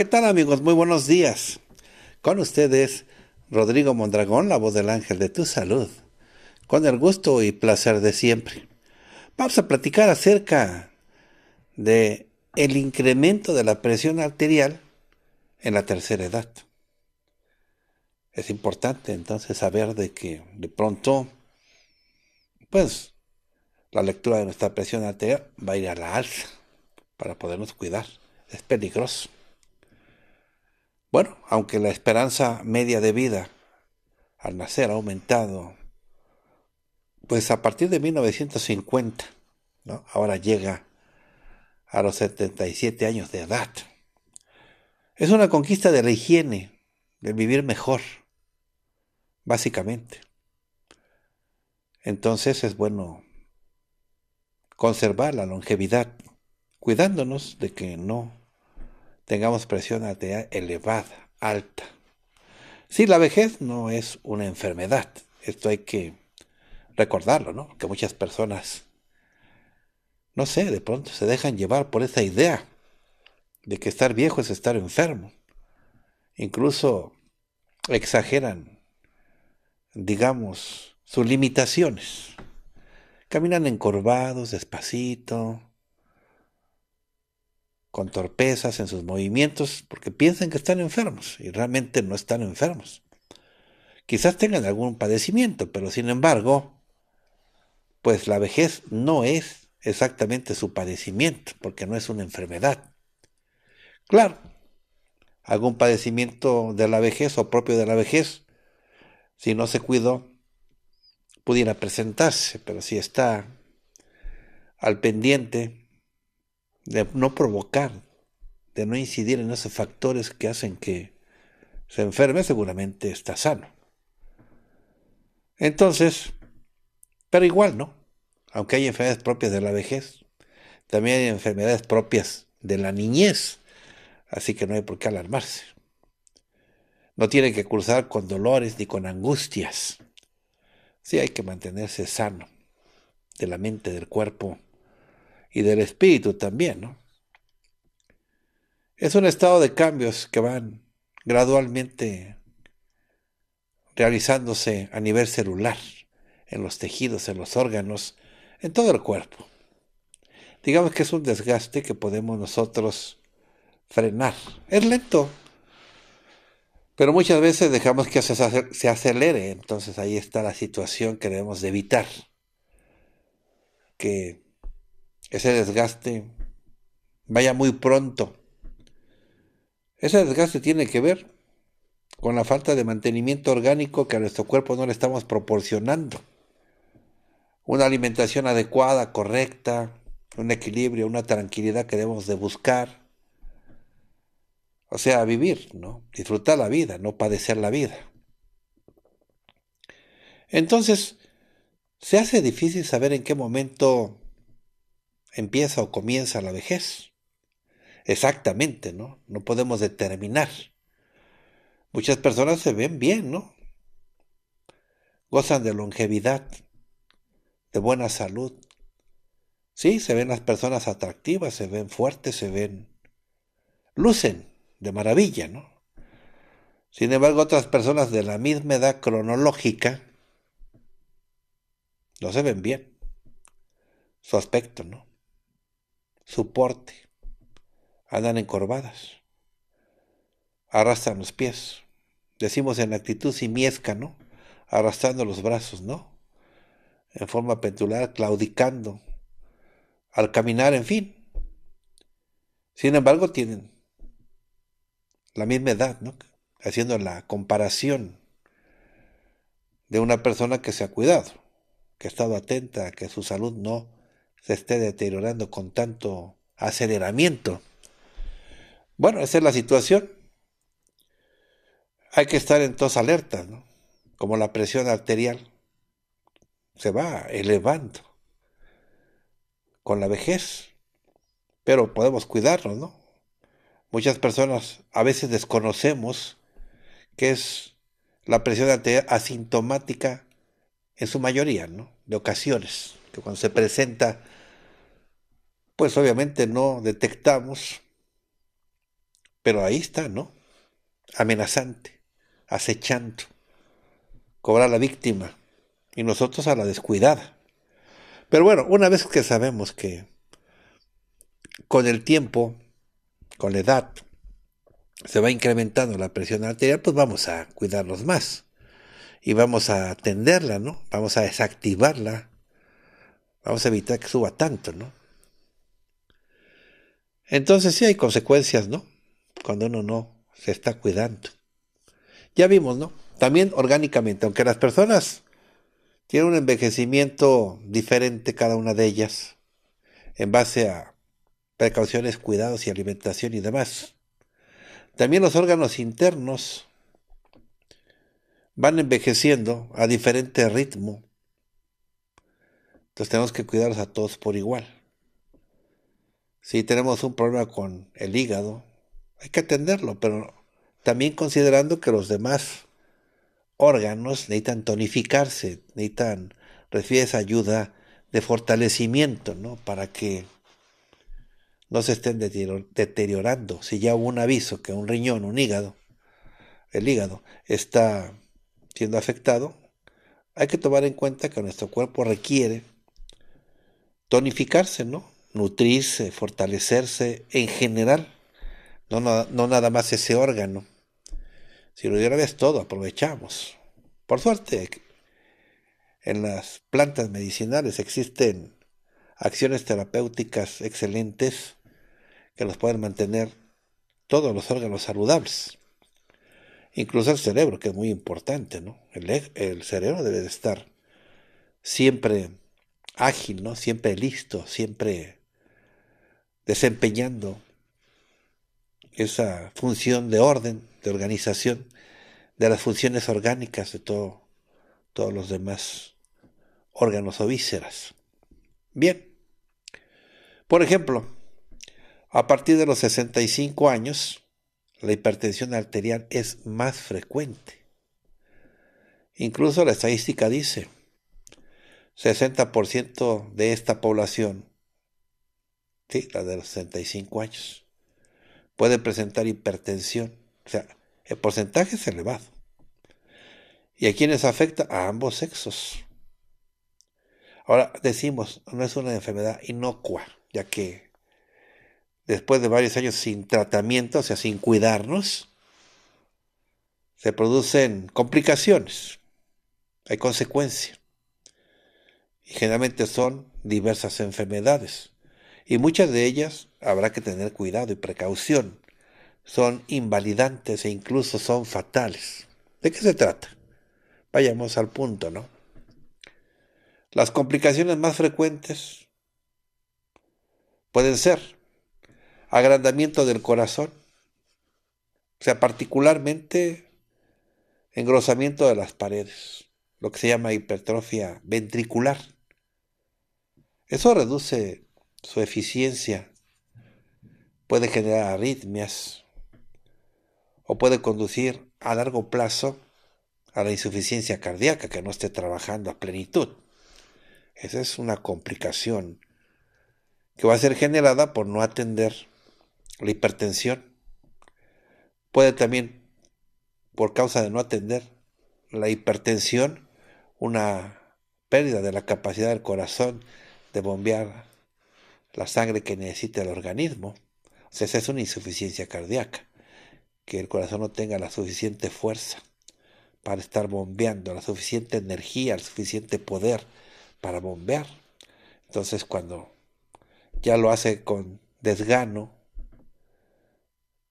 ¿qué tal amigos? Muy buenos días. Con ustedes, Rodrigo Mondragón, la voz del ángel de tu salud, con el gusto y placer de siempre. Vamos a platicar acerca de el incremento de la presión arterial en la tercera edad. Es importante entonces saber de que de pronto, pues, la lectura de nuestra presión arterial va a ir a la alza para podernos cuidar. Es peligroso. Bueno, aunque la esperanza media de vida al nacer ha aumentado, pues a partir de 1950, ahora llega a los 77 años de edad. Es una conquista de la higiene, del vivir mejor, básicamente. Entonces es bueno conservar la longevidad, cuidándonos de que no tengamos presión arterial elevada, alta. Sí, la vejez no es una enfermedad. Esto hay que recordarlo, ¿no? Que muchas personas, no sé, de pronto se dejan llevar por esa idea de que estar viejo es estar enfermo. Incluso exageran, digamos, sus limitaciones. Caminan encorvados, despacito, con torpezas en sus movimientos porque piensan que están enfermos y realmente no están enfermos. Quizás tengan algún padecimiento, pero sin embargo, pues la vejez no es exactamente su padecimiento porque no es una enfermedad. Claro, algún padecimiento de la vejez o propio de la vejez, si no se cuidó, pudiera presentarse, pero si está al pendiente, de no provocar, de no incidir en esos factores que hacen que se enferme, seguramente está sano. Entonces, pero igual, ¿no? Aunque hay enfermedades propias de la vejez, también hay enfermedades propias de la niñez, así que no hay por qué alarmarse. No tiene que cruzar con dolores ni con angustias. Sí hay que mantenerse sano de la mente, del cuerpo, y del espíritu también, ¿no? Es un estado de cambios que van gradualmente realizándose a nivel celular, en los tejidos, en los órganos, en todo el cuerpo. Digamos que es un desgaste que podemos nosotros frenar. Es lento, pero muchas veces dejamos que se acelere, entonces ahí está la situación que debemos de evitar. Que ese desgaste vaya muy pronto. Ese desgaste tiene que ver con la falta de mantenimiento orgánico que a nuestro cuerpo no le estamos proporcionando. Una alimentación adecuada, correcta, un equilibrio, una tranquilidad que debemos de buscar. O sea, vivir, ¿no? Disfrutar la vida, no padecer la vida. Entonces, se hace difícil saber en qué momento empieza o comienza la vejez. Exactamente, ¿no? No podemos determinar. Muchas personas se ven bien, ¿no? Gozan de longevidad, de buena salud. Sí, se ven las personas atractivas, se ven fuertes, se ven... lucen de maravilla, ¿no? Sin embargo, otras personas de la misma edad cronológica no se ven bien. Su aspecto, ¿no? su porte, andan encorvadas, arrastran los pies, decimos en actitud simiesca, ¿no? Arrastrando los brazos, ¿no? En forma pendular, claudicando, al caminar, en fin. Sin embargo, tienen la misma edad, ¿no? Haciendo la comparación de una persona que se ha cuidado, que ha estado atenta, que su salud no se esté deteriorando con tanto aceleramiento. Bueno, esa es la situación. Hay que estar en entonces alerta, ¿no? como la presión arterial se va elevando con la vejez, pero podemos cuidarnos, ¿no? Muchas personas a veces desconocemos que es la presión arterial asintomática en su mayoría, ¿no? De ocasiones, que cuando se presenta pues obviamente no detectamos, pero ahí está, ¿no? Amenazante, acechando, cobrar a la víctima y nosotros a la descuidada. Pero bueno, una vez que sabemos que con el tiempo, con la edad, se va incrementando la presión arterial, pues vamos a cuidarnos más y vamos a atenderla, ¿no? Vamos a desactivarla, vamos a evitar que suba tanto, ¿no? Entonces sí hay consecuencias, ¿no? Cuando uno no se está cuidando. Ya vimos, ¿no? También orgánicamente, aunque las personas tienen un envejecimiento diferente cada una de ellas, en base a precauciones, cuidados y alimentación y demás. También los órganos internos van envejeciendo a diferente ritmo. Entonces tenemos que cuidarlos a todos por igual. Si tenemos un problema con el hígado, hay que atenderlo, pero también considerando que los demás órganos necesitan tonificarse, necesitan recibir esa ayuda de fortalecimiento, ¿no? Para que no se estén deteriorando. Si ya hubo un aviso que un riñón, un hígado, el hígado está siendo afectado, hay que tomar en cuenta que nuestro cuerpo requiere tonificarse, ¿no? nutrirse, fortalecerse en general, no, no, nada más ese órgano. Si lo diera vez todo, aprovechamos. Por suerte, en las plantas medicinales existen acciones terapéuticas excelentes que nos pueden mantener todos los órganos saludables. Incluso el cerebro, que es muy importante, ¿no? El, el cerebro debe de estar siempre ágil, ¿no? Siempre listo, siempre desempeñando esa función de orden, de organización, de las funciones orgánicas de todos los demás órganos o vísceras. Bien, por ejemplo, a partir de los 65 años, la hipertensión arterial es más frecuente. Incluso la estadística dice, 60% de esta población Sí, la de los 65 años. Puede presentar hipertensión. O sea, el porcentaje es elevado. ¿Y a quiénes afecta? A ambos sexos. Ahora decimos, no es una enfermedad inocua, ya que después de varios años sin tratamiento, o sea, sin cuidarnos, se producen complicaciones, hay consecuencias. Y generalmente son diversas enfermedades y muchas de ellas habrá que tener cuidado y precaución. Son invalidantes e incluso son fatales. ¿De qué se trata? Vayamos al punto, ¿no? Las complicaciones más frecuentes pueden ser agrandamiento del corazón, o sea, particularmente engrosamiento de las paredes, lo que se llama hipertrofia ventricular. Eso reduce su eficiencia puede generar arritmias o puede conducir a largo plazo a la insuficiencia cardíaca que no esté trabajando a plenitud. Esa es una complicación que va a ser generada por no atender la hipertensión. Puede también, por causa de no atender la hipertensión, una pérdida de la capacidad del corazón de bombear la sangre que necesita el organismo. O sea, esa es una insuficiencia cardíaca, que el corazón no tenga la suficiente fuerza para estar bombeando, la suficiente energía, el suficiente poder para bombear. Entonces cuando ya lo hace con desgano,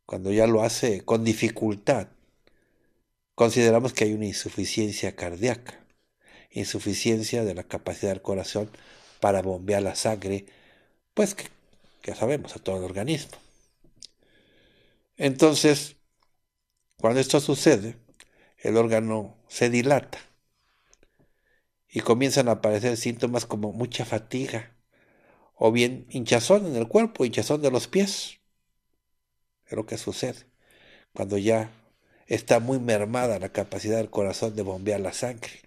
cuando ya lo hace con dificultad, consideramos que hay una insuficiencia cardíaca, insuficiencia de la capacidad del corazón para bombear la sangre pues que ya sabemos, a todo el organismo. Entonces, cuando esto sucede, el órgano se dilata y comienzan a aparecer síntomas como mucha fatiga o bien hinchazón en el cuerpo, hinchazón de los pies. Es lo que sucede cuando ya está muy mermada la capacidad del corazón de bombear la sangre.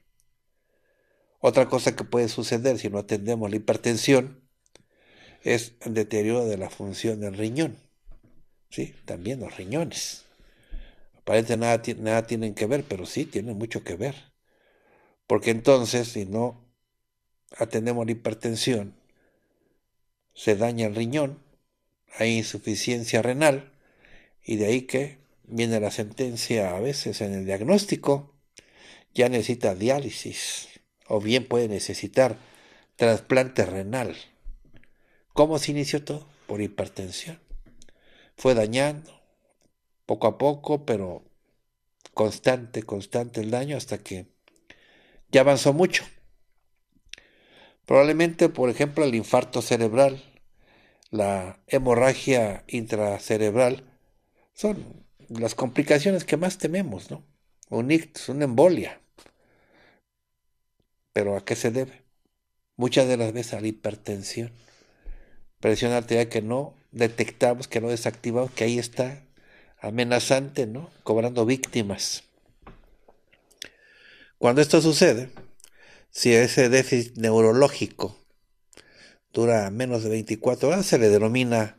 Otra cosa que puede suceder si no atendemos la hipertensión es deterioro de la función del riñón. Sí, también los riñones. Aparentemente nada, nada tienen que ver, pero sí tienen mucho que ver. Porque entonces, si no atendemos la hipertensión, se daña el riñón, hay insuficiencia renal, y de ahí que viene la sentencia a veces en el diagnóstico, ya necesita diálisis, o bien puede necesitar trasplante renal. ¿Cómo se inició todo? Por hipertensión. Fue dañando, poco a poco, pero constante, constante el daño hasta que ya avanzó mucho. Probablemente, por ejemplo, el infarto cerebral, la hemorragia intracerebral, son las complicaciones que más tememos, ¿no? Un ictus, una embolia. Pero ¿a qué se debe? Muchas de las veces a la hipertensión presión arterial que no detectamos, que no desactivamos, que ahí está amenazante, ¿no? Cobrando víctimas. Cuando esto sucede, si ese déficit neurológico dura menos de 24 horas, se le denomina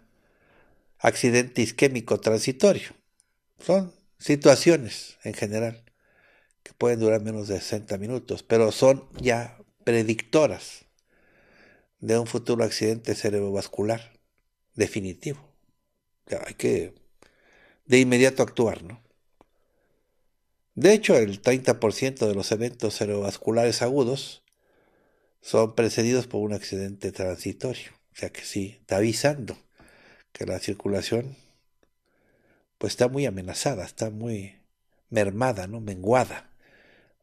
accidente isquémico transitorio. Son situaciones en general que pueden durar menos de 60 minutos, pero son ya predictoras de un futuro accidente cerebrovascular definitivo. hay que de inmediato actuar, ¿no? De hecho, el 30% de los eventos cerebrovasculares agudos son precedidos por un accidente transitorio. O sea que sí, está avisando que la circulación pues está muy amenazada, está muy mermada, ¿no? Menguada.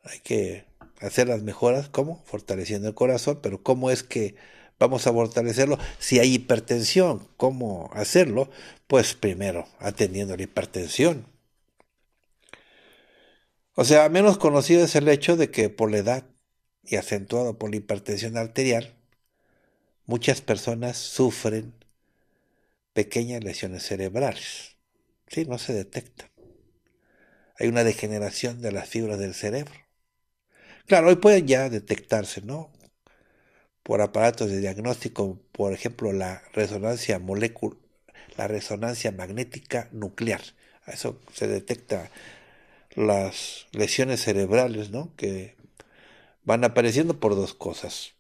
Hay que hacer las mejoras, ¿cómo? Fortaleciendo el corazón, pero ¿cómo es que Vamos a fortalecerlo. Si hay hipertensión, ¿cómo hacerlo? Pues primero, atendiendo la hipertensión. O sea, menos conocido es el hecho de que por la edad y acentuado por la hipertensión arterial, muchas personas sufren pequeñas lesiones cerebrales. Sí, no se detectan. Hay una degeneración de las fibras del cerebro. Claro, hoy pueden ya detectarse, ¿no? por aparatos de diagnóstico, por ejemplo, la resonancia molecular, la resonancia magnética nuclear. A Eso se detecta las lesiones cerebrales, ¿no? Que van apareciendo por dos cosas.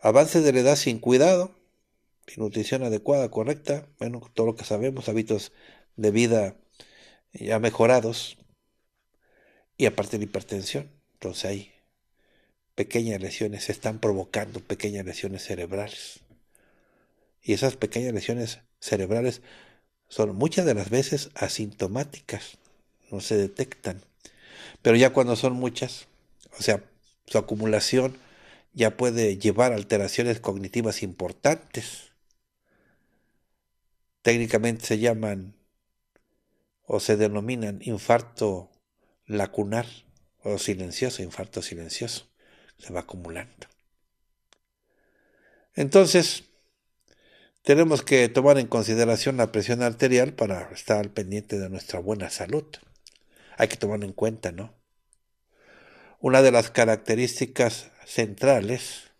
avance de la edad sin cuidado, sin nutrición adecuada, correcta, bueno, todo lo que sabemos, hábitos de vida ya mejorados, y aparte la hipertensión. Entonces ahí pequeñas lesiones, se están provocando pequeñas lesiones cerebrales. Y esas pequeñas lesiones cerebrales son muchas de las veces asintomáticas, no se detectan. Pero ya cuando son muchas, o sea, su acumulación ya puede llevar a alteraciones cognitivas importantes. Técnicamente se llaman o se denominan infarto lacunar o silencioso, infarto silencioso se va acumulando. Entonces, tenemos que tomar en consideración la presión arterial para estar al pendiente de nuestra buena salud. Hay que tomarlo en cuenta, ¿no? Una de las características centrales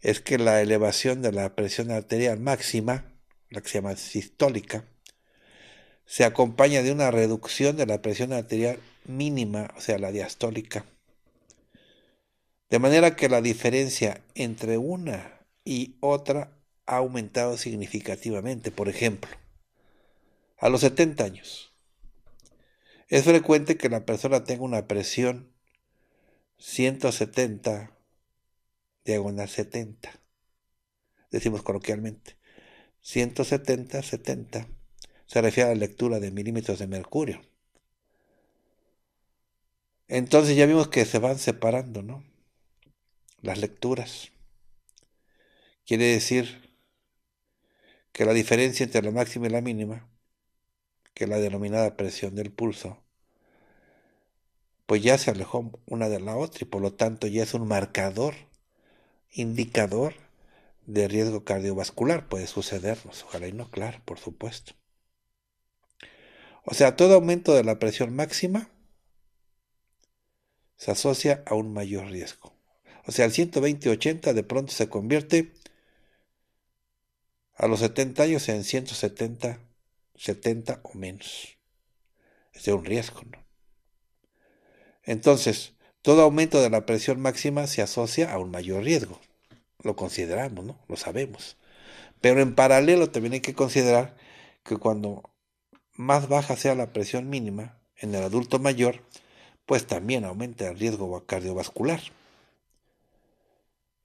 es que la elevación de la presión arterial máxima, la que se llama sistólica, se acompaña de una reducción de la presión arterial mínima, o sea, la diastólica. De manera que la diferencia entre una y otra ha aumentado significativamente. Por ejemplo, a los 70 años, es frecuente que la persona tenga una presión 170 diagonal 70. Decimos coloquialmente. 170, 70. Se refiere a la lectura de milímetros de mercurio. Entonces ya vimos que se van separando, ¿no? las lecturas. Quiere decir que la diferencia entre la máxima y la mínima, que es la denominada presión del pulso, pues ya se alejó una de la otra y por lo tanto ya es un marcador, indicador de riesgo cardiovascular. Puede sucedernos, ojalá y no, claro, por supuesto. O sea, todo aumento de la presión máxima se asocia a un mayor riesgo. O sea, el 120-80 de pronto se convierte a los 70 años en 170, 70 o menos. Es de un riesgo, ¿no? Entonces, todo aumento de la presión máxima se asocia a un mayor riesgo. Lo consideramos, ¿no? Lo sabemos. Pero en paralelo también hay que considerar que cuando más baja sea la presión mínima en el adulto mayor, pues también aumenta el riesgo cardiovascular.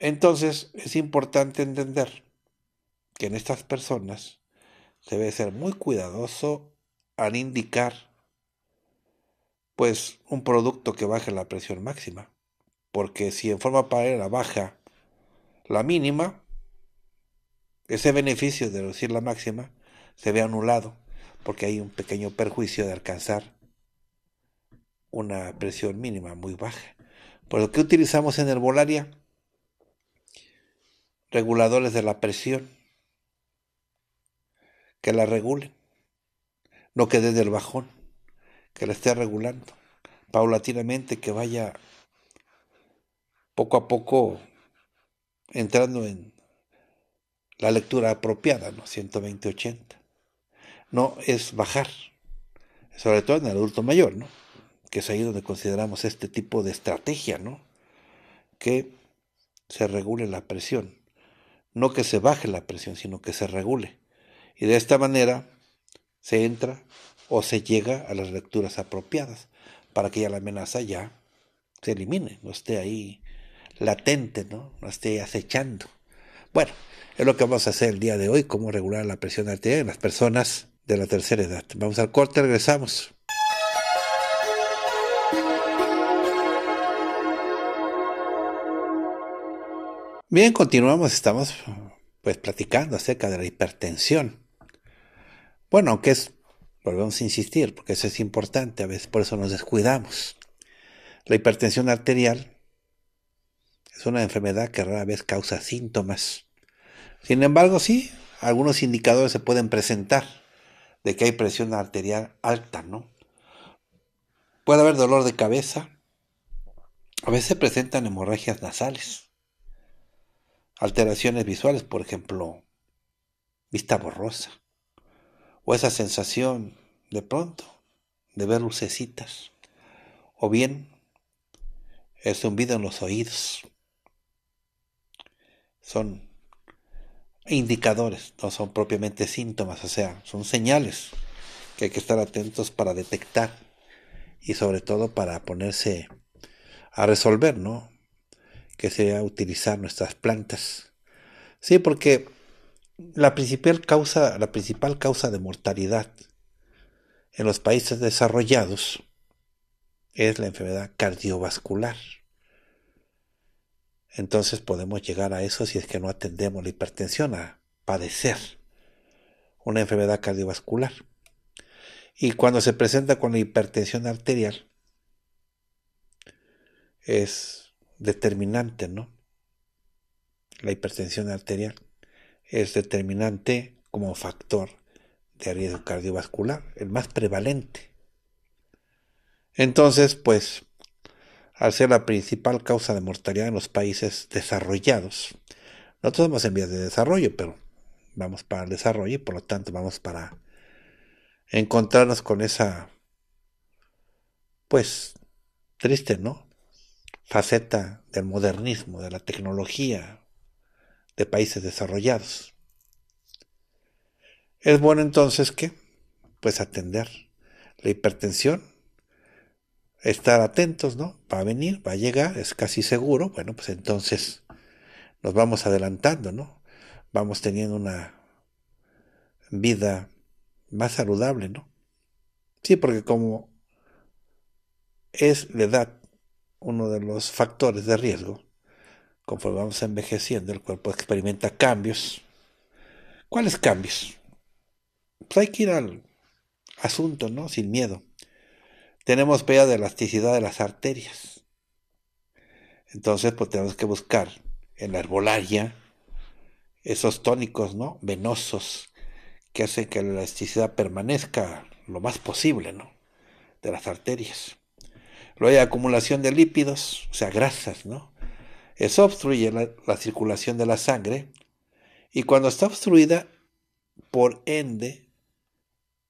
Entonces es importante entender que en estas personas se debe ser muy cuidadoso al indicar pues un producto que baje la presión máxima, porque si en forma paralela baja la mínima, ese beneficio de reducir la máxima se ve anulado, porque hay un pequeño perjuicio de alcanzar una presión mínima muy baja. Por lo que utilizamos en herbolaria reguladores de la presión que la regulen, no que desde el bajón, que la esté regulando, paulatinamente, que vaya poco a poco entrando en la lectura apropiada, ¿no? 120-80. No es bajar, sobre todo en el adulto mayor, ¿no? Que es ahí donde consideramos este tipo de estrategia, ¿no? Que se regule la presión no que se baje la presión, sino que se regule. Y de esta manera se entra o se llega a las lecturas apropiadas para que ya la amenaza ya se elimine, no esté ahí latente, no, esté acechando. Bueno, es lo que vamos a hacer el día de hoy, cómo regular la presión arterial en las personas de la tercera edad. Vamos al corte, regresamos. Bien, continuamos, estamos pues platicando acerca de la hipertensión. Bueno, aunque es, volvemos a insistir, porque eso es importante, a veces por eso nos descuidamos. La hipertensión arterial es una enfermedad que rara vez causa síntomas. Sin embargo, sí, algunos indicadores se pueden presentar de que hay presión arterial alta, ¿no? Puede haber dolor de cabeza. A veces se presentan hemorragias nasales alteraciones visuales, por ejemplo, vista borrosa, o esa sensación de pronto de ver lucecitas, o bien el zumbido en los oídos. Son indicadores, no son propiamente síntomas, o sea, son señales que hay que estar atentos para detectar y sobre todo para ponerse a resolver, ¿no? que sería utilizar nuestras plantas. Sí, porque la principal causa, la principal causa de mortalidad en los países desarrollados es la enfermedad cardiovascular. Entonces podemos llegar a eso si es que no atendemos la hipertensión, a padecer una enfermedad cardiovascular. Y cuando se presenta con la hipertensión arterial, es determinante, ¿no? La hipertensión arterial es determinante como factor de riesgo cardiovascular, el más prevalente. Entonces, pues, al ser la principal causa de mortalidad en los países desarrollados, nosotros estamos en vías de desarrollo, pero vamos para el desarrollo y por lo tanto vamos para encontrarnos con esa, pues, triste, ¿no? faceta del modernismo, de la tecnología de países desarrollados. Es bueno entonces que, pues, atender la hipertensión, estar atentos, ¿no? Va a venir, va a llegar, es casi seguro. Bueno, pues entonces nos vamos adelantando, ¿no? Vamos teniendo una vida más saludable, ¿no? Sí, porque como es la edad uno de los factores de riesgo. Conforme vamos envejeciendo, el cuerpo experimenta cambios. ¿Cuáles cambios? Pues hay que ir al asunto, ¿no? Sin miedo. Tenemos pérdida de elasticidad de las arterias. Entonces, pues tenemos que buscar en la herbolaria esos tónicos, ¿no? Venosos que hacen que la elasticidad permanezca lo más posible, ¿no? De las arterias. Luego hay acumulación de lípidos, o sea, grasas, ¿no? Eso obstruye la, circulación de la sangre y cuando está obstruida, por ende,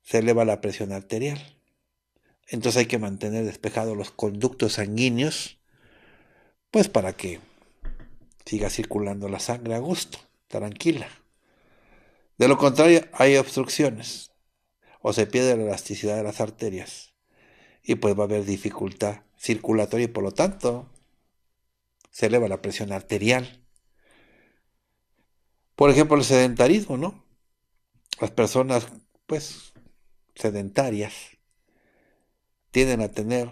se eleva la presión arterial. Entonces hay que mantener despejados los conductos sanguíneos, pues para que siga circulando la sangre a gusto, tranquila. De lo contrario, hay obstrucciones o se pierde la elasticidad de las arterias y pues va a haber dificultad circulatoria y por lo tanto se eleva la presión arterial. Por ejemplo, el sedentarismo, ¿no? Las personas, pues, sedentarias tienden a tener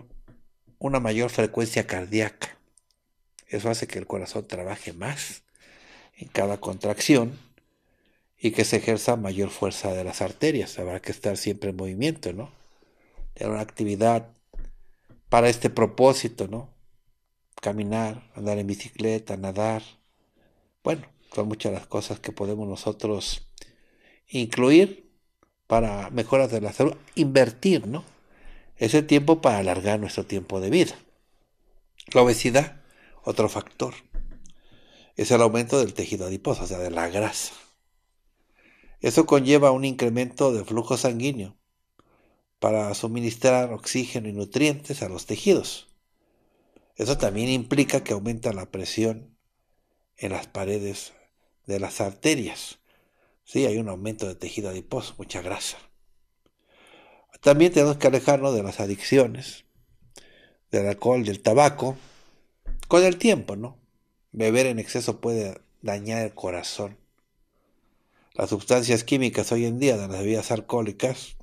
una mayor frecuencia cardíaca. Eso hace que el corazón trabaje más en cada contracción y que se ejerza mayor fuerza de las arterias. Habrá que estar siempre en movimiento, ¿no? de una actividad para este propósito, ¿no? Caminar, andar en bicicleta, nadar. Bueno, son muchas las cosas que podemos nosotros incluir para mejoras de la salud, invertir, ¿no? Ese tiempo para alargar nuestro tiempo de vida. La obesidad, otro factor, es el aumento del tejido adiposo, o sea, de la grasa. Eso conlleva un incremento del flujo sanguíneo, para suministrar oxígeno y nutrientes a los tejidos. Eso también implica que aumenta la presión en las paredes de las arterias. Sí, hay un aumento de tejido adiposo, mucha grasa. También tenemos que alejarnos de las adicciones, del alcohol, del tabaco, con el tiempo, ¿no? Beber en exceso puede dañar el corazón. Las sustancias químicas hoy en día de las bebidas alcohólicas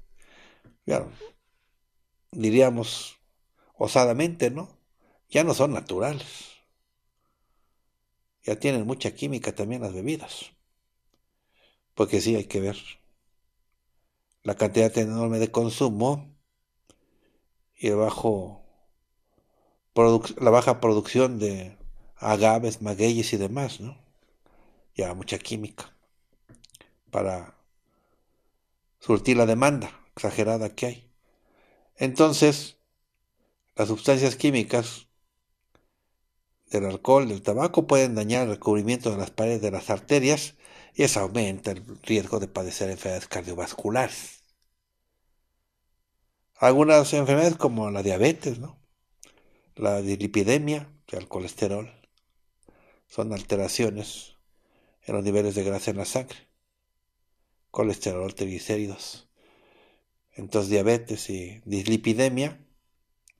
diríamos osadamente, ¿no? Ya no son naturales. Ya tienen mucha química también las bebidas. Porque sí hay que ver la cantidad enorme de consumo y bajo la baja producción de agaves, magueyes y demás, ¿no? Ya mucha química para surtir la demanda exagerada que hay. Entonces, las sustancias químicas del alcohol, del tabaco, pueden dañar el recubrimiento de las paredes de las arterias y eso aumenta el riesgo de padecer enfermedades cardiovasculares. Algunas enfermedades como la diabetes, la dilipidemia, el colesterol, son alteraciones en los niveles de grasa en la sangre, colesterol, triglicéridos. Entonces diabetes y dislipidemia,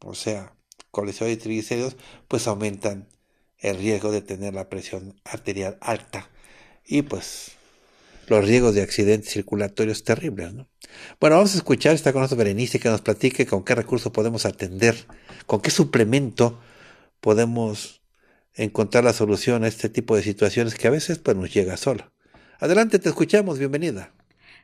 o sea, colesterol y triglicéridos, pues aumentan el riesgo de tener la presión arterial alta y pues los riesgos de accidentes circulatorios terribles. ¿no? Bueno, vamos a escuchar, está con nosotros Berenice, que nos platique con qué recurso podemos atender, con qué suplemento podemos encontrar la solución a este tipo de situaciones que a veces pues, nos llega solo. Adelante, te escuchamos, bienvenida.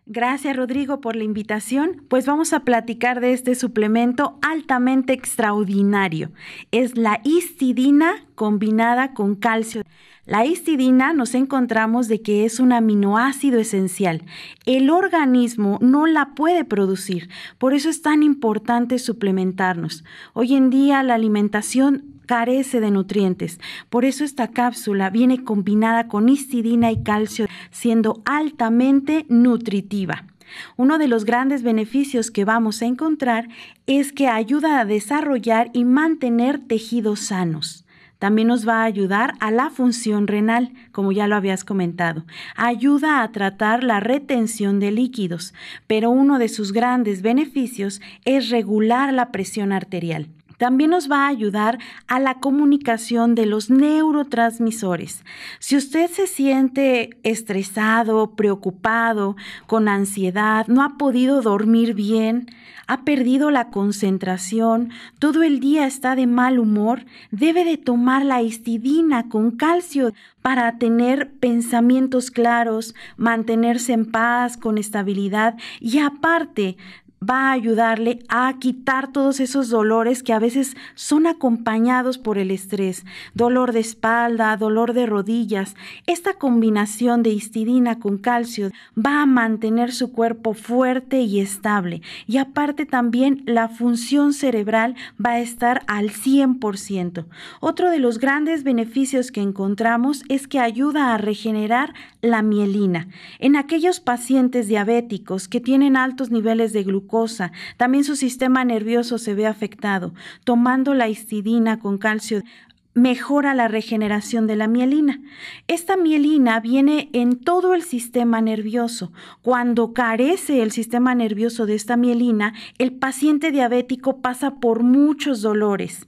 Gracias Rodrigo por la invitación. Pues vamos a platicar de este suplemento altamente extraordinario. Es la histidina combinada con calcio. La histidina nos encontramos de que es un aminoácido esencial. El organismo no la puede producir, por eso es tan importante suplementarnos. Hoy en día la alimentación carece de nutrientes. Por eso esta cápsula viene combinada con histidina y calcio, siendo altamente nutritiva. Uno de los grandes beneficios que vamos a encontrar es que ayuda a desarrollar y mantener tejidos sanos. También nos va a ayudar a la función renal, como ya lo habías comentado. Ayuda a tratar la retención de líquidos, pero uno de sus grandes beneficios es regular la presión arterial. También nos va a ayudar a la comunicación de los neurotransmisores. Si usted se siente estresado, preocupado, con ansiedad, no ha podido dormir bien, ha perdido la concentración, todo el día está de mal humor, debe de tomar la histidina con calcio para tener pensamientos claros, mantenerse en paz, con estabilidad y aparte va a ayudarle a quitar todos esos dolores que a veces son acompañados por el estrés, dolor de espalda, dolor de rodillas. Esta combinación de histidina con calcio va a mantener su cuerpo fuerte y estable y aparte también la función cerebral va a estar al 100%. Otro de los grandes beneficios que encontramos es que ayuda a regenerar la mielina. En aquellos pacientes diabéticos que tienen altos niveles de glucosa, también su sistema nervioso se ve afectado. Tomando la histidina con calcio mejora la regeneración de la mielina. Esta mielina viene en todo el sistema nervioso. Cuando carece el sistema nervioso de esta mielina, el paciente diabético pasa por muchos dolores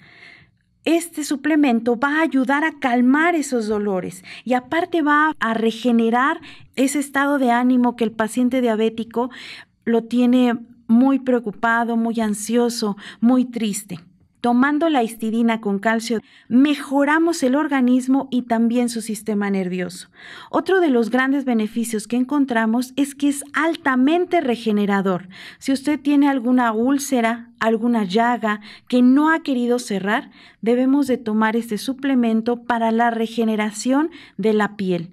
este suplemento va a ayudar a calmar esos dolores y aparte va a regenerar ese estado de ánimo que el paciente diabético lo tiene muy preocupado, muy ansioso, muy triste. Tomando la histidina con calcio, mejoramos el organismo y también su sistema nervioso. Otro de los grandes beneficios que encontramos es que es altamente regenerador. Si usted tiene alguna úlcera, alguna llaga que no ha querido cerrar, debemos de tomar este suplemento para la regeneración de la piel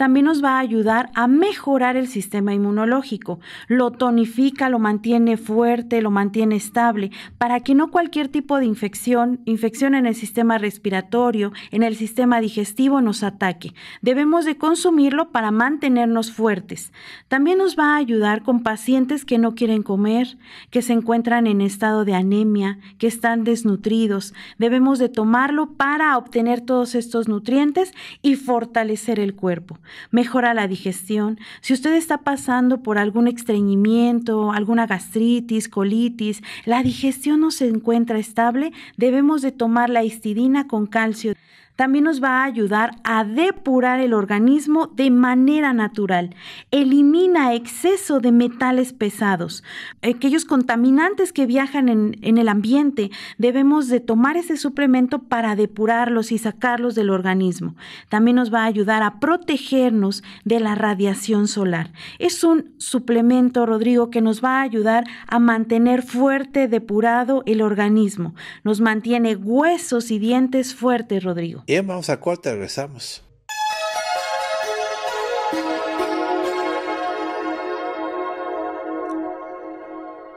también nos va a ayudar a mejorar el sistema inmunológico. Lo tonifica, lo mantiene fuerte, lo mantiene estable, para que no cualquier tipo de infección, infección en el sistema respiratorio, en el sistema digestivo nos ataque. Debemos de consumirlo para mantenernos fuertes. También nos va a ayudar con pacientes que no quieren comer, que se encuentran en estado de anemia, que están desnutridos. Debemos de tomarlo para obtener todos estos nutrientes y fortalecer el cuerpo mejora la digestión. Si usted está pasando por algún estreñimiento, alguna gastritis, colitis, la digestión no se encuentra estable, debemos de tomar la histidina con calcio también nos va a ayudar a depurar el organismo de manera natural. Elimina exceso de metales pesados, aquellos contaminantes que viajan en, el ambiente. Debemos de tomar ese suplemento para depurarlos y sacarlos del organismo. También nos va a ayudar a protegernos de la radiación solar. Es un suplemento, Rodrigo, que nos va a ayudar a mantener fuerte, depurado el organismo. Nos mantiene huesos y dientes fuertes, Rodrigo. Bien, vamos a corte, regresamos.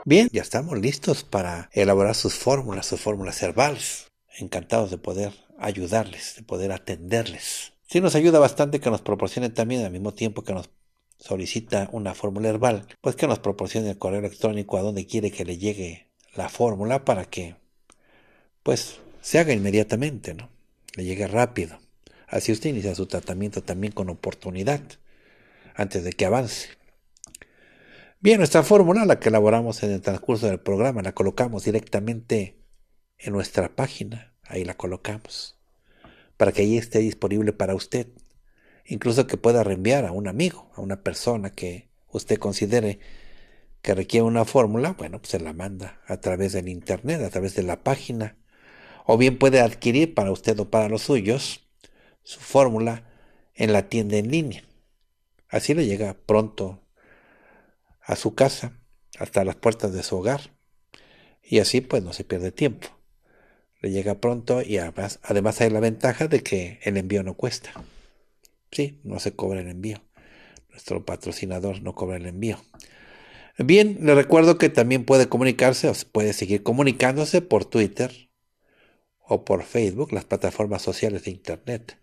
Bien, ya estamos listos para elaborar sus fórmulas, sus fórmulas herbales. Encantados de poder ayudarles, de poder atenderles. Sí nos ayuda bastante que nos proporcionen también al mismo tiempo que nos solicita una fórmula herbal, pues que nos proporcione el correo electrónico a donde quiere que le llegue la fórmula para que pues se haga inmediatamente, ¿no? le llegue rápido. Así usted inicia su tratamiento también con oportunidad, antes de que avance. Bien, nuestra fórmula, la que elaboramos en el transcurso del programa, la colocamos directamente en nuestra página. Ahí la colocamos. Para que ahí esté disponible para usted. Incluso que pueda reenviar a un amigo, a una persona que usted considere que requiere una fórmula. Bueno, pues se la manda a través del internet, a través de la página o bien puede adquirir para usted o para los suyos su fórmula en la tienda en línea. Así le llega pronto a su casa, hasta las puertas de su hogar. Y así pues no se pierde tiempo. Le llega pronto y además, además hay la ventaja de que el envío no cuesta. Sí, no se cobra el envío. Nuestro patrocinador no cobra el envío. Bien, le recuerdo que también puede comunicarse o puede seguir comunicándose por Twitter o por Facebook, las plataformas sociales de Internet.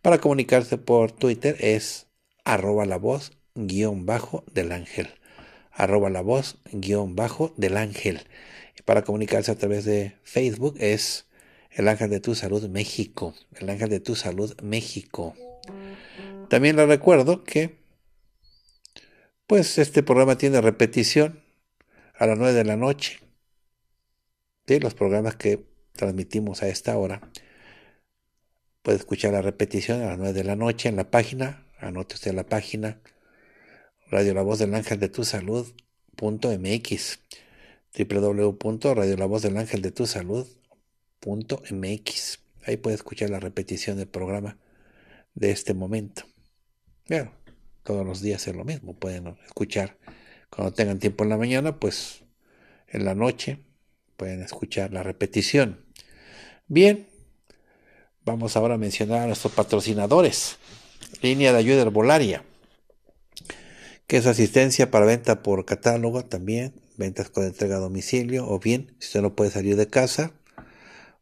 Para comunicarse por Twitter es arroba la voz guión bajo del ángel. Arroba la voz guión bajo del ángel. Para comunicarse a través de Facebook es el ángel de tu salud México. El ángel de tu salud México. También les recuerdo que pues este programa tiene repetición a las 9 de la noche. de Los programas que transmitimos a esta hora, puede escuchar la repetición a las 9 de la noche en la página, anote usted la página, Radio La Voz del Ángel de Tu Salud .mx, Ahí puede escuchar la repetición del programa de este momento. Bueno, todos los días es lo mismo, pueden escuchar cuando tengan tiempo en la mañana, pues en la noche, pueden escuchar la repetición. Bien, vamos ahora a mencionar a nuestros patrocinadores. Línea de ayuda herbolaria, que es asistencia para venta por catálogo también, ventas con entrega a domicilio, o bien, si usted no puede salir de casa,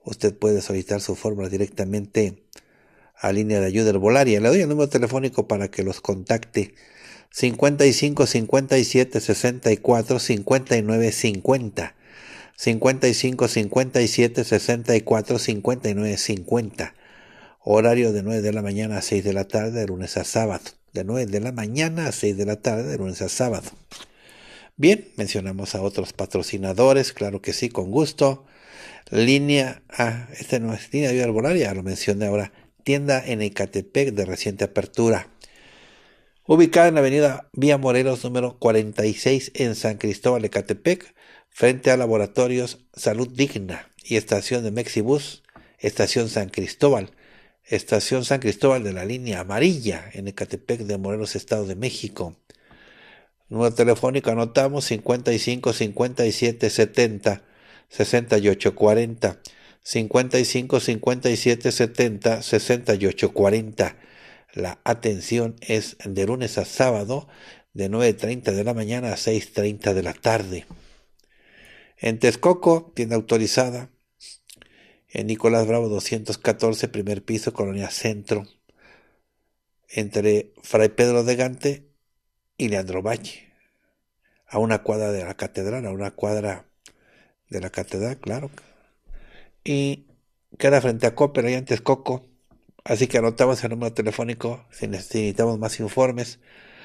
usted puede solicitar su fórmula directamente a línea de ayuda herbolaria. Le doy el número telefónico para que los contacte. 55 57 64 59 50. 55 57 64 59 50. Horario de 9 de la mañana a 6 de la tarde, de lunes a sábado. De 9 de la mañana a 6 de la tarde, de lunes a sábado. Bien, mencionamos a otros patrocinadores, claro que sí, con gusto. Línea A, esta no es línea de arbolaria, lo mencioné ahora. Tienda en Ecatepec de reciente apertura. Ubicada en la avenida Vía Morelos número 46 en San Cristóbal, Ecatepec frente a Laboratorios Salud Digna y Estación de Mexibus, Estación San Cristóbal, Estación San Cristóbal de la línea amarilla en Ecatepec de Morelos, Estado de México. Número telefónico anotamos 55 57 70 68 40. 55 57 70 68 40. La atención es de lunes a sábado de 9.30 de la mañana a 6.30 de la tarde. En Texcoco, tienda autorizada. En Nicolás Bravo 214, primer piso, Colonia Centro. Entre Fray Pedro de Gante y Leandro Valle. A una cuadra de la catedral, a una cuadra de la catedral, claro. Y queda frente a Copper, allá en Texcoco. Así que anotamos el número telefónico si necesitamos más informes.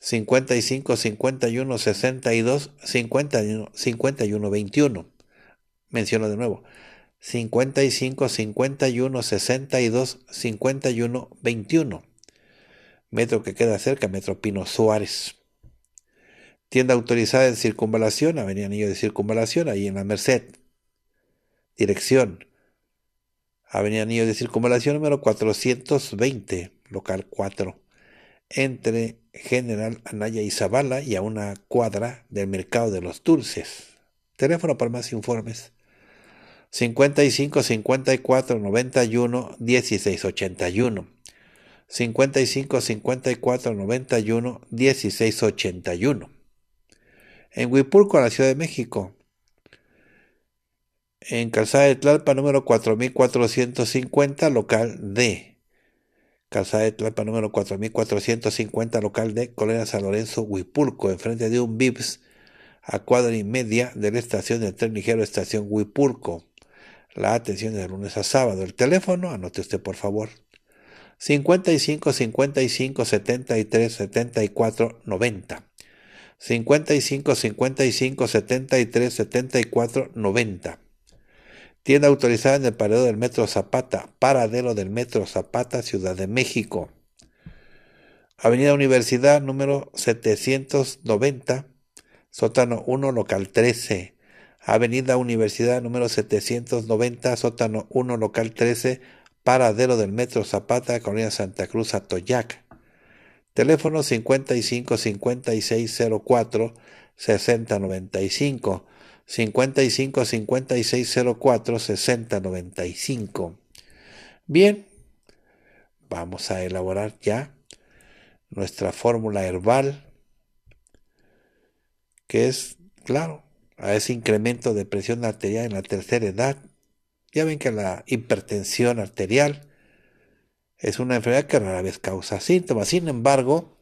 55 51 62 51 51 21. Menciono de nuevo. 55 51 62 51 21. Metro que queda cerca, Metro Pino Suárez. Tienda autorizada en circunvalación, Avenida Anillo de Circunvalación, ahí en la Merced. Dirección. Avenida Anillo de Circunvalación número 420, local 4. Entre General Anaya Izabala y a una cuadra del mercado de los dulces. Teléfono para más informes. 55 54 91 1681 55 54 91 16 81. En Huipurco, la Ciudad de México. En Calzada de Tlalpa, número 4450, local D. Casa de Tlapa número 4450, local de Colera San Lorenzo, Huipulco, enfrente de un BIPS a cuadra y media de la estación del tren ligero Estación Huipulco. La atención es de lunes a sábado. El teléfono, anote usted por favor. 55 55 73 74 90. 55 55 73 74 90. Tienda autorizada en el paradero del Metro Zapata, paradero del Metro Zapata, Ciudad de México. Avenida Universidad, número 790, sótano 1, local 13. Avenida Universidad, número 790, sótano 1, local 13, paradero del Metro Zapata, Colonia Santa Cruz, Atoyac. Teléfono 55 5604 6095 55 5604 6095. Bien, vamos a elaborar ya nuestra fórmula herbal, que es, claro, a ese incremento de presión arterial en la tercera edad. Ya ven que la hipertensión arterial es una enfermedad que rara vez causa síntomas. Sin embargo,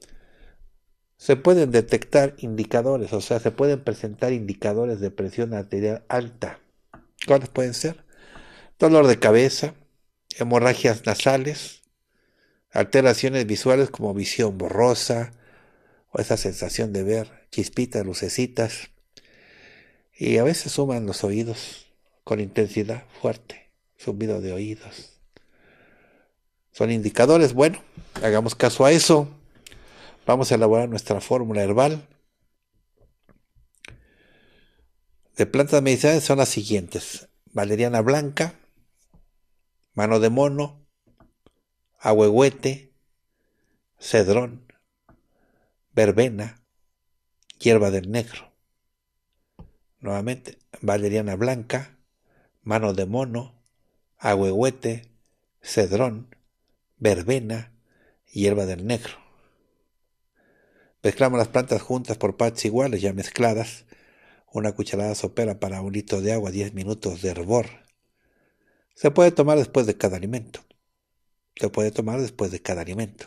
se pueden detectar indicadores, o sea, se pueden presentar indicadores de presión arterial alta. ¿Cuáles pueden ser? Dolor de cabeza, hemorragias nasales, alteraciones visuales como visión borrosa, o esa sensación de ver chispitas, lucecitas, y a veces suman los oídos con intensidad fuerte, zumbido de oídos. Son indicadores, bueno, hagamos caso a eso. Vamos a elaborar nuestra fórmula herbal. De plantas medicinales son las siguientes. Valeriana blanca, mano de mono, ahuehuete, cedrón, verbena, hierba del negro. Nuevamente, valeriana blanca, mano de mono, ahuehuete, cedrón, verbena, hierba del negro. Mezclamos las plantas juntas por partes iguales ya mezcladas. Una cucharada sopera para un litro de agua, 10 minutos de hervor. Se puede tomar después de cada alimento. Se puede tomar después de cada alimento.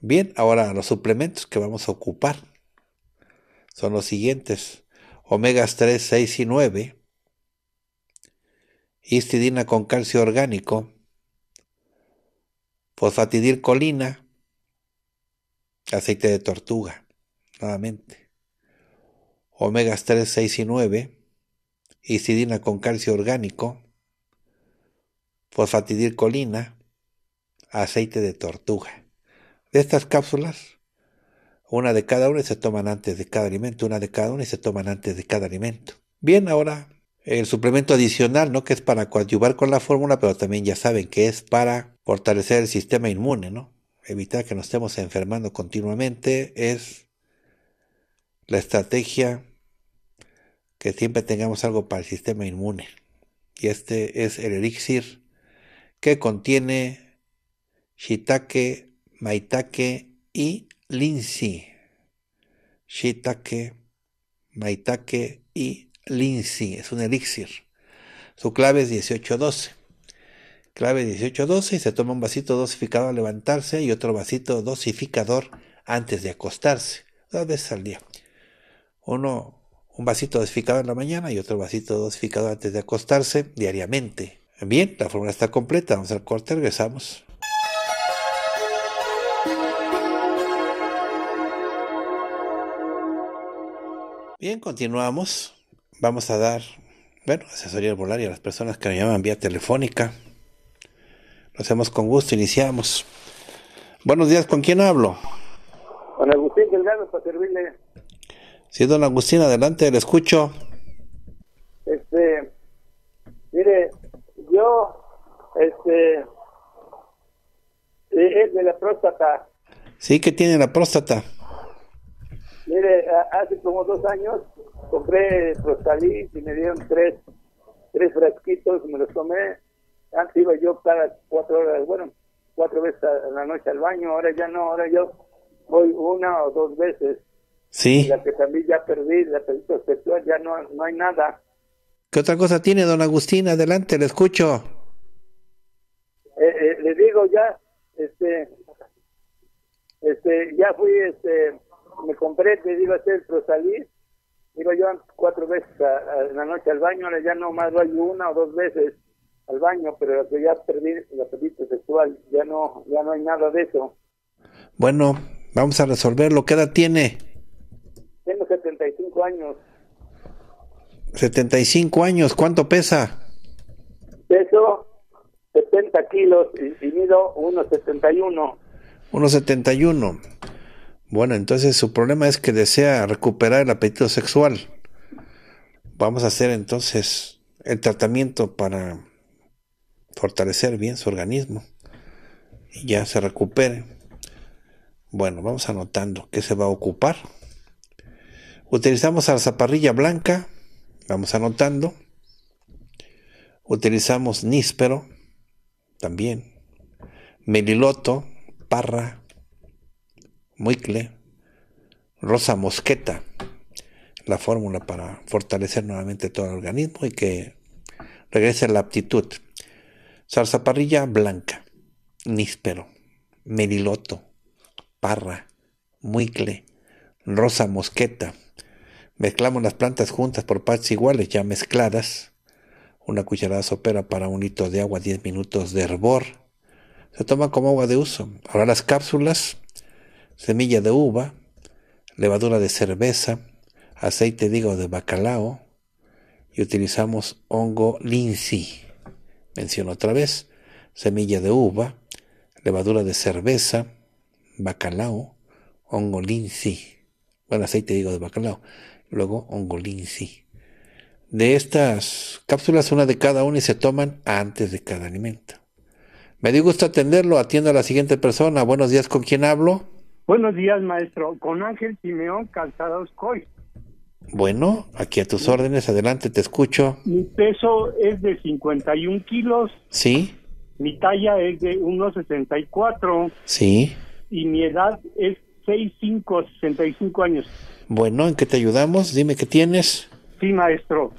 Bien, ahora los suplementos que vamos a ocupar son los siguientes. Omegas 3, 6 y 9. Histidina con calcio orgánico. Fosfatidilcolina aceite de tortuga, nuevamente, omegas 3, 6 y 9, isidina con calcio orgánico, fosfatidilcolina, aceite de tortuga. De estas cápsulas, una de cada una y se toman antes de cada alimento, una de cada una y se toman antes de cada alimento. Bien, ahora el suplemento adicional, ¿no? Que es para coadyuvar con la fórmula, pero también ya saben que es para fortalecer el sistema inmune, ¿no? evitar que nos estemos enfermando continuamente es la estrategia que siempre tengamos algo para el sistema inmune. Y este es el elixir que contiene shiitake, maitake y linsi. Shiitake, maitake y linsi. Es un elixir. Su clave es 1812. Clave 18-12 y se toma un vasito dosificado al levantarse y otro vasito dosificador antes de acostarse, dos veces al día. Uno, un vasito dosificado en la mañana y otro vasito dosificado antes de acostarse diariamente. Bien, la fórmula está completa, vamos al corte, regresamos. Bien, continuamos. Vamos a dar, bueno, asesoría y a las personas que me llaman vía telefónica hacemos con gusto, iniciamos. Buenos días, ¿con quién hablo? Con Agustín Delgado, para servirle. Sí, don Agustín, adelante, le escucho. Este, mire, yo, este, eh, es de la próstata. Sí, que tiene la próstata? Mire, hace como dos años compré prostalí y me dieron tres, tres frasquitos, me los tomé antes iba yo cada cuatro horas, bueno, cuatro veces a la noche al baño, ahora ya no, ahora yo voy una o dos veces. Sí. La que también ya perdí, la película sexual, ya no, no hay nada. ¿Qué otra cosa tiene, don Agustín? Adelante, le escucho. Eh, eh, le digo ya, este, este, ya fui, este, me compré, te iba a hacer prosalir, iba yo cuatro veces a, la noche al baño, ahora ya no más voy una o dos veces al baño, pero ya perdí la apetito sexual, ya no, ya no hay nada de eso. Bueno, vamos a resolverlo. ¿Qué edad tiene? Tengo 75 años. 75 años, ¿cuánto pesa? Peso 70 kilos y, y 1,71. 1,71. Bueno, entonces su problema es que desea recuperar el apetito sexual. Vamos a hacer entonces el tratamiento para fortalecer bien su organismo y ya se recupere. Bueno, vamos anotando qué se va a ocupar. Utilizamos a zaparrilla blanca, vamos anotando. Utilizamos níspero, también. Meliloto, parra, muicle, rosa mosqueta, la fórmula para fortalecer nuevamente todo el organismo y que regrese la aptitud parrilla blanca, níspero, meriloto, parra, muicle, rosa mosqueta. Mezclamos las plantas juntas por partes iguales, ya mezcladas. Una cucharada sopera para un litro de agua, 10 minutos de hervor. Se toma como agua de uso. Ahora las cápsulas, semilla de uva, levadura de cerveza, aceite de hígado de bacalao y utilizamos hongo linsi menciono otra vez, semilla de uva, levadura de cerveza, bacalao, ongolinsi, bueno, aceite digo de bacalao, luego ongolinsi. De estas cápsulas, una de cada una y se toman antes de cada alimento. Me dio gusto atenderlo, atiendo a la siguiente persona. Buenos días, ¿con quién hablo? Buenos días, maestro. Con Ángel Simeón Calzados Coy. Bueno, aquí a tus órdenes, adelante, te escucho. Mi peso es de 51 kilos. Sí. Mi talla es de 1,64. Sí. Y mi edad es 65, 65 años. Bueno, ¿en qué te ayudamos? Dime qué tienes. Sí, maestro.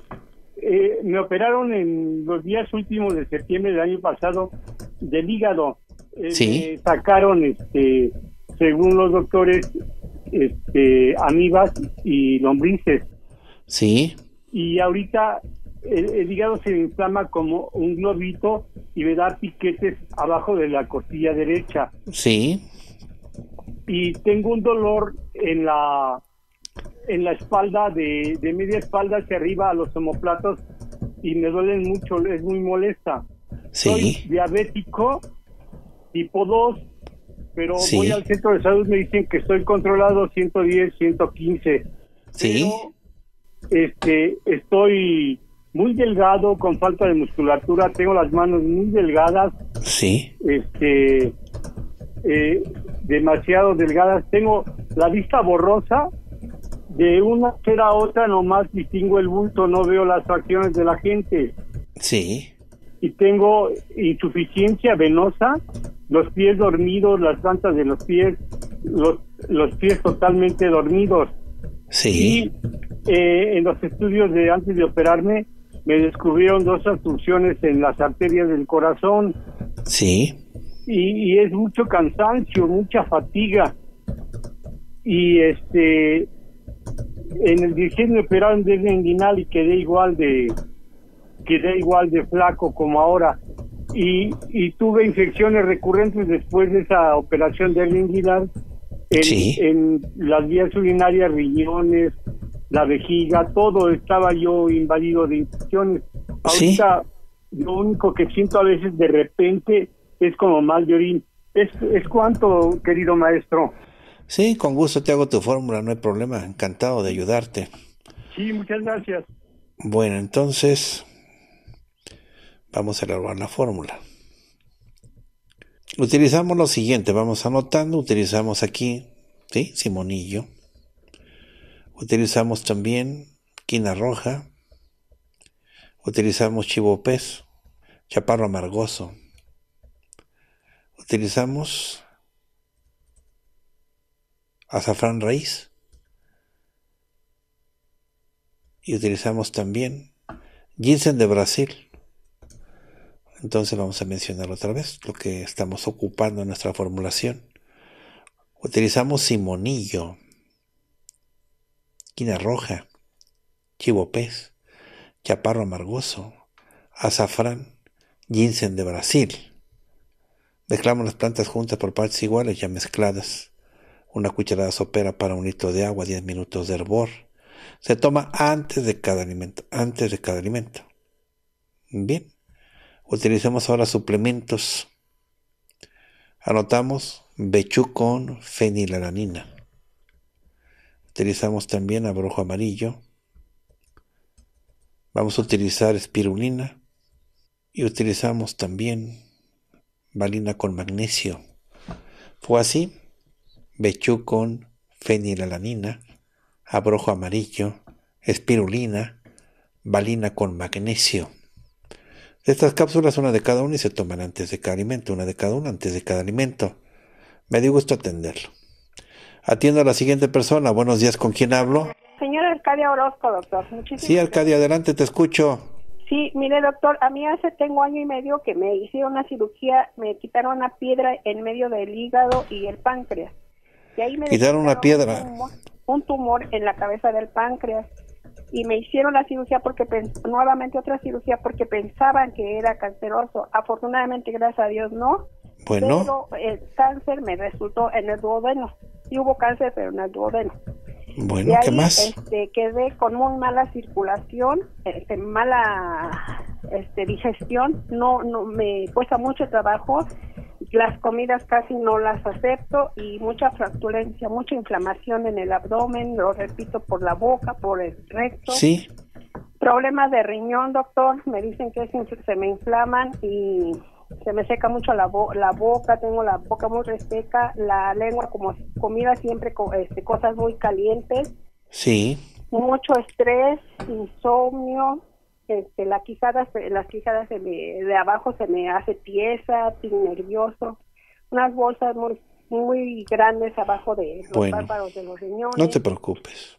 Eh, me operaron en los días últimos de septiembre del año pasado del hígado. Eh, sí. sacaron, este, según los doctores, este, amibas y lombrices. Sí. Y ahorita el, hígado se inflama como un globito y me da piquetes abajo de la costilla derecha. Sí. Y tengo un dolor en la en la espalda de, media espalda hacia arriba a los omoplatos y me duelen mucho, es muy molesta. Soy diabético tipo 2 pero voy al centro de salud, me dicen que estoy controlado 110, 115. Sí. este, estoy muy delgado, con falta de musculatura, tengo las manos muy delgadas. Sí. Este, eh, demasiado delgadas, tengo la vista borrosa. De una cera a otra nomás distingo el bulto, no veo las facciones de la gente. Sí. Y tengo insuficiencia venosa los pies dormidos, las plantas de los pies, los, los pies totalmente dormidos. Sí. Y eh, en los estudios de antes de operarme me descubrieron dos obstrucciones en las arterias del corazón. Sí. Y, es mucho cansancio, mucha fatiga. Y este, en el 16 me operaron desde inguinal y quedé igual de, quedé igual de flaco como ahora y, tuve infecciones recurrentes después de esa operación de Erling en, las vías urinarias, riñones, la vejiga, todo estaba yo invadido de infecciones. Ahorita lo único que siento a veces de repente es como mal de es cuánto, querido maestro? Sí, con gusto te hago tu fórmula, no hay problema. Encantado de ayudarte. Sí, muchas gracias. Bueno, entonces vamos a elaborar la fórmula. Utilizamos lo siguiente, vamos anotando, utilizamos aquí, ¿sí? Simonillo. Utilizamos también quina roja. Utilizamos chivo pez, chaparro amargoso. Utilizamos azafrán raíz. Y utilizamos también ginseng de Brasil. Entonces vamos a mencionar otra vez lo que estamos ocupando en nuestra formulación. Utilizamos simonillo, quina roja, chivo pez, chaparro amargoso, azafrán, ginseng de Brasil. Mezclamos las plantas juntas por partes iguales ya mezcladas. Una cucharada sopera para un litro de agua, 10 minutos de hervor. Se toma antes de cada alimento, antes de cada alimento. Bien. Utilizamos ahora suplementos. Anotamos bechu con fenilalanina. Utilizamos también abrojo amarillo. Vamos a utilizar espirulina y utilizamos también valina con magnesio. Fue así, bechú con fenilalanina, abrojo amarillo, espirulina, valina con magnesio. Estas cápsulas, una de cada una y se toman antes de cada alimento, una de cada una antes de cada alimento. Me dio gusto atenderlo. Atiendo a la siguiente persona. Buenos días, ¿con quién hablo? Señora Arcadia Orozco, doctor. sí, Arcadia, adelante, te escucho. Sí, mire, doctor, a mí hace tengo año y medio que me hicieron una cirugía, me quitaron una piedra en medio del hígado y el páncreas. Y ahí me quitaron una piedra. un tumor en la cabeza del páncreas y me hicieron la cirugía porque nuevamente otra cirugía porque pensaban que era canceroso. Afortunadamente, gracias a Dios, pues no. Pero el cáncer me resultó en el duodeno. Sí hubo cáncer, pero en el duodeno. Bueno, ¿qué más? Este, quedé con muy mala circulación, este, mala este, digestión, no, no me cuesta mucho trabajo las comidas casi no las acepto y mucha fracturencia, mucha inflamación en el abdomen, lo repito, por la boca, por el recto. Sí. Problemas de riñón, doctor, me dicen que se me inflaman y se me seca mucho la, boca, tengo la boca muy reseca, la lengua como comida siempre, este, cosas muy calientes. Sí. Mucho estrés, insomnio, este, la las quijadas de abajo se me hace tiesa, nervioso, unas bolsas muy, grandes abajo de los párpados de los riñones. No te preocupes,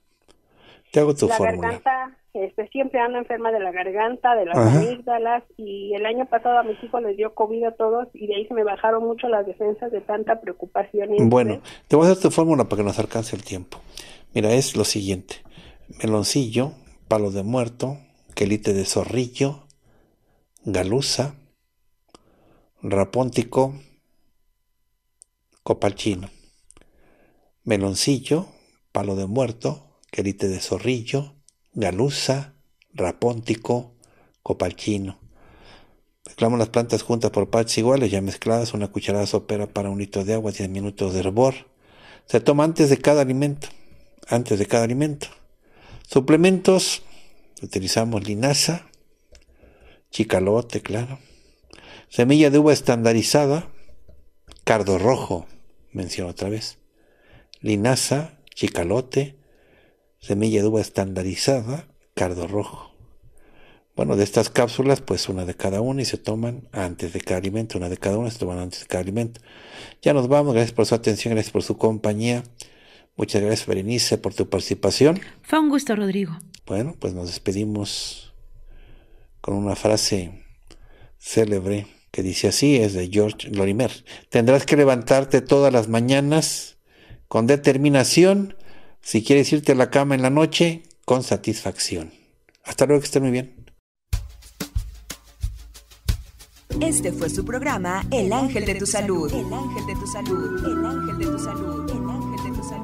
te hago tu la Garganta, este, siempre ando enferma de la garganta, de las amígdalas, y el año pasado a mis hijos les dio comida a todos, y de ahí se me bajaron mucho las defensas de tanta preocupación. Y bueno, te voy a hacer tu fórmula para que nos alcance el tiempo. Mira, es lo siguiente, meloncillo, palo de muerto, quelite de zorrillo, galusa, rapóntico, copalchino, meloncillo, palo de muerto, quelite de zorrillo, galusa, rapóntico, copalchino. Mezclamos las plantas juntas por partes iguales, ya mezcladas, una cucharada sopera para un litro de agua, 10 minutos de hervor. Se toma antes de cada alimento, antes de cada alimento. Suplementos, Utilizamos linaza, chicalote, claro. Semilla de uva estandarizada, cardo rojo, menciono otra vez. Linaza, chicalote, semilla de uva estandarizada, cardo rojo. Bueno, de estas cápsulas, pues una de cada una y se toman antes de cada alimento, una de cada una se toman antes de cada alimento. Ya nos vamos, gracias por su atención, gracias por su compañía. Muchas gracias, Berenice, por tu participación. Fue un gusto, Rodrigo. Bueno, pues nos despedimos con una frase célebre que dice así, es de George Lorimer. Tendrás que levantarte todas las mañanas con determinación si quieres irte a la cama en la noche con satisfacción. Hasta luego, que estén muy bien. Este fue su programa El Ángel de tu Salud. El Ángel de tu Salud. El Ángel de tu Salud. El ángel de tu salud.